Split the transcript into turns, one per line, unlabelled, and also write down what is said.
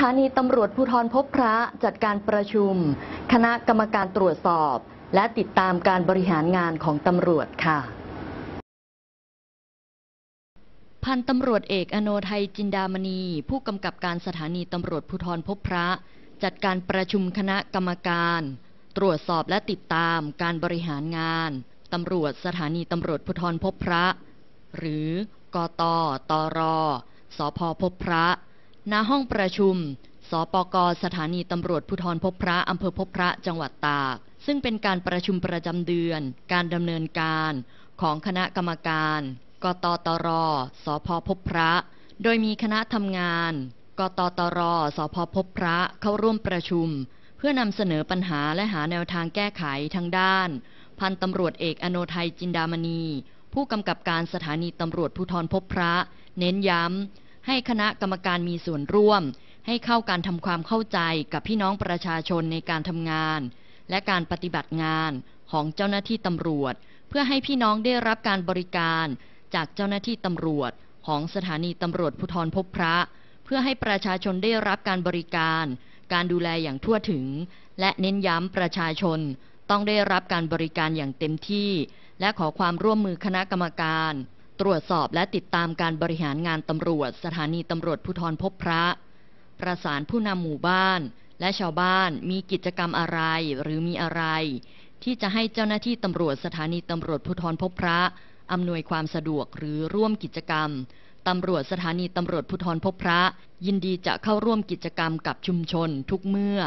ถานีตำรวจภูธรพบพระ จัดการประชุม คณะกรรมการตรวจสอบและติดตามการบริหารงานของตำรวจค่ะ พันตำรวจเอกอโนไทยจินดามณีผู้กำกับการสถานีตำรวจภูธรพบพระ จัดการประชุมคณะกรรมการตรวจสอบและติดตามการบริหารงาน ตำรวจสถานีตำรวจภูธรพบพระ หรือกตตรสพพบพระณห้องประชุมสปกสถานีตำรวจภูธรพบพระอำเภอพบพระจังหวัดตาก ซึ่งเป็นการประชุมประจำเดือนการดำเนินการของคณะกรรมการ กตตรสพพบพระ โดยมีคณะทำงาน กตตรสพพบพระเข้าร่วมประชุม เพื่อนำเสนอปัญหาและหาแนวทางแก้ไขทางด้าน พันตำรวจเอกอโนไทยจินดามณีผู้กำกับการสถานีตำรวจภูธรพบพระ เน้นย้ำให้คณะกรรมการมีส่วนร่วมให้เข้าการทำความเข้าใจกับพี่น้องประชาชนในการทำงาน และการปฏิบัติงานของเจ้าหน้าที่ตำรวจ เพื่อให้พี่น้องได้รับการบริการ จากเจ้าหน้าที่ตำรวจ ของสถานีตำรวจภูธรพบพระ เพื่อให้ประชาชนได้รับการบริการ การดูแลอย่างทั่วถึง และเน้นย้ำประชาชนต้องได้รับการบริการอย่างเต็มที่ และขอความร่วมมือคณะกรรมการตรวจสอบและติดตามการบริหารงานตำรวจ สถานีตำรวจภูธรพบพระ ประสานผู้นำหมู่บ้านและชาวบ้านมีกิจกรรมอะไรหรือมีอะไร ที่จะให้เจ้าหน้าที่ตำรวจสถานีตำรวจภูธรพบพระอำนวยความสะดวกหรือร่วมกิจกรรมตำรวจสถานีตำรวจภูธรพบพระยินดีจะเข้าร่วมกิจกรรมกับชุมชนทุกเมื่อ